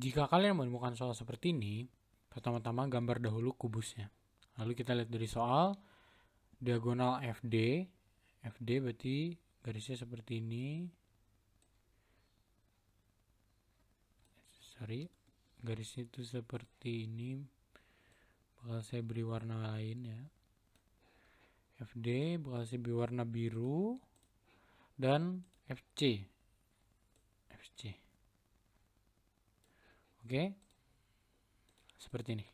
Jika kalian menemukan soal seperti ini, pertama-tama gambar dahulu kubusnya. Lalu kita lihat dari soal, diagonal FD, FD berarti garisnya seperti ini. Sorry, garisnya itu seperti ini. Bakal saya beri warna lain ya. FD bakal saya beri warna biru dan FC. FC. Oke. Seperti ini.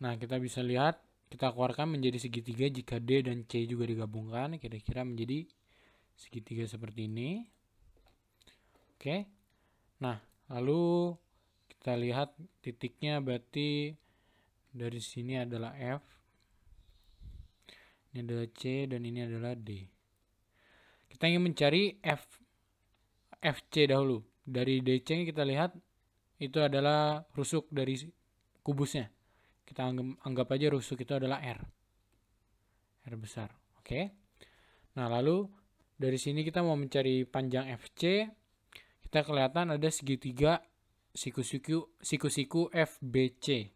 Nah, kita bisa lihat kita keluarkan menjadi segitiga jika D dan C juga digabungkan kira-kira menjadi segitiga seperti ini. Oke. Nah, lalu kita lihat titiknya berarti dari sini adalah F. Ini adalah C dan ini adalah D. Kita ingin mencari F FC dahulu. Dari DC kita lihat itu adalah rusuk dari kubusnya. Kita anggap, anggap aja rusuk itu adalah R. R besar. Oke. Okay? Nah, lalu dari sini kita mau mencari panjang FC. Kita kelihatan ada segitiga siku-siku siku-siku FBC.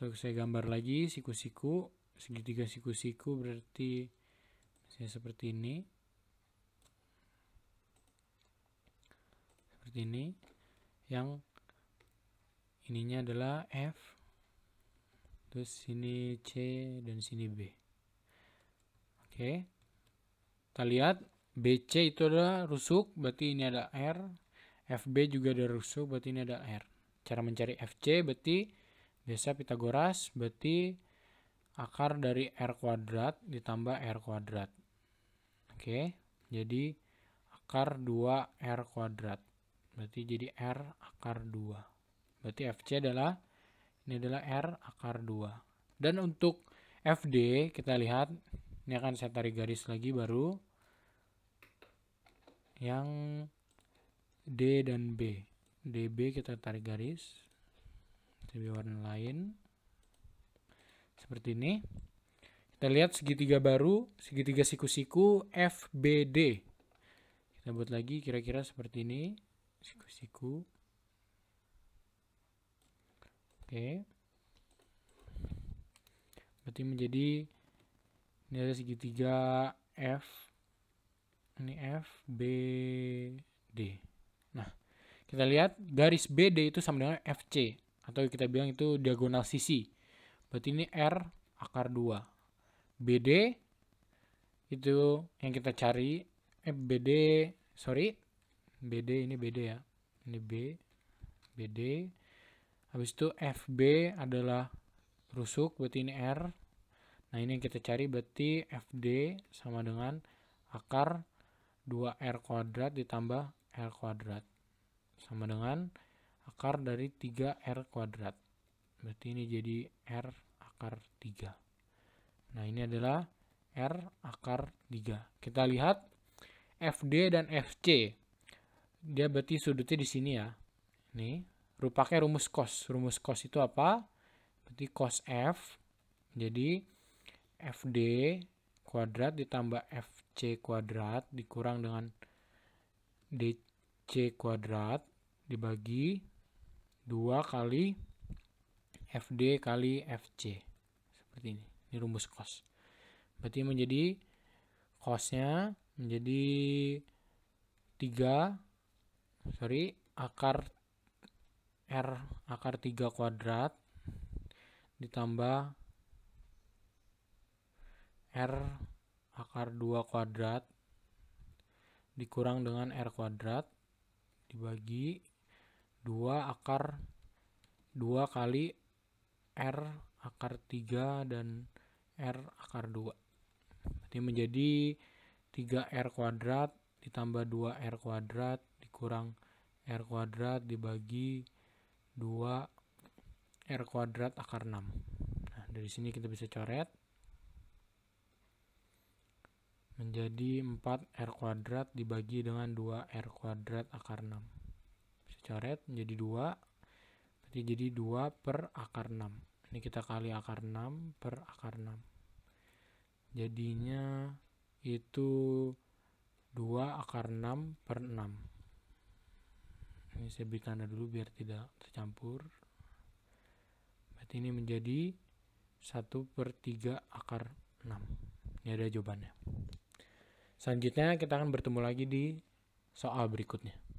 Untuk saya gambar lagi siku-siku segitiga siku-siku berarti saya seperti ini. Seperti ini yang ininya adalah F terus sini C dan sini B oke kita lihat BC itu ada rusuk berarti ini ada R FB juga ada rusuk berarti ini ada R cara mencari FC berarti biasa Pitagoras berarti akar dari R kuadrat ditambah R kuadrat oke jadi akar 2 R kuadrat berarti jadi R akar 2 Berarti FC adalah ini adalah R akar 2. Dan untuk FD kita lihat ini akan saya tarik garis lagi baru yang D dan B. DB kita tarik garis. DB warna lain. Seperti ini. Kita lihat segitiga baru, segitiga siku-siku FBD. Kita buat lagi kira-kira seperti ini. Siku-siku. Oke. Berarti menjadi ini ada segitiga F. Ini F, B, D. Nah, kita lihat garis BD itu sama dengan FC atau kita bilang itu diagonal sisi. Berarti ini R akar 2. BD itu yang kita cari eh BD sorry BD ini BD ya ini B BD Habis itu FB adalah rusuk, berarti ini R. Nah, ini yang kita cari berarti FD sama dengan akar 2R kuadrat ditambah R kuadrat. Sama dengan akar dari 3R kuadrat. Berarti ini jadi R akar 3. Nah, ini adalah R akar 3. Kita lihat FD dan FC. Dia berarti sudutnya di sini ya. Nih, pakai rumus kos. Rumus kos itu apa? Berarti kos F. Jadi FD kuadrat ditambah FC kuadrat dikurang dengan DC kuadrat dibagi 2 kali FD kali FC. Seperti ini. Ini rumus kos. Berarti menjadi kosnya menjadi 3 sorry akar R akar 3 kuadrat ditambah R akar 2 kuadrat dikurang dengan R kuadrat dibagi 2 akar 2 kali R akar 3 dan R akar 2. Jadi menjadi 3R kuadrat ditambah 2R kuadrat dikurang R kuadrat dibagi 2 R kuadrat akar 6. Nah, dari sini kita bisa coret menjadi 4 R kuadrat dibagi dengan 2 R kuadrat akar 6. Bisa coret menjadi 2, berarti jadi 2 per akar 6. Ini kita kali akar 6 per akar 6. Jadinya itu 2 akar 6 per 6 ini saya beri tanda dulu biar tidak tercampur berarti ini menjadi 1 per 3 akar 6 ini ada jawabannya selanjutnya kita akan bertemu lagi di soal berikutnya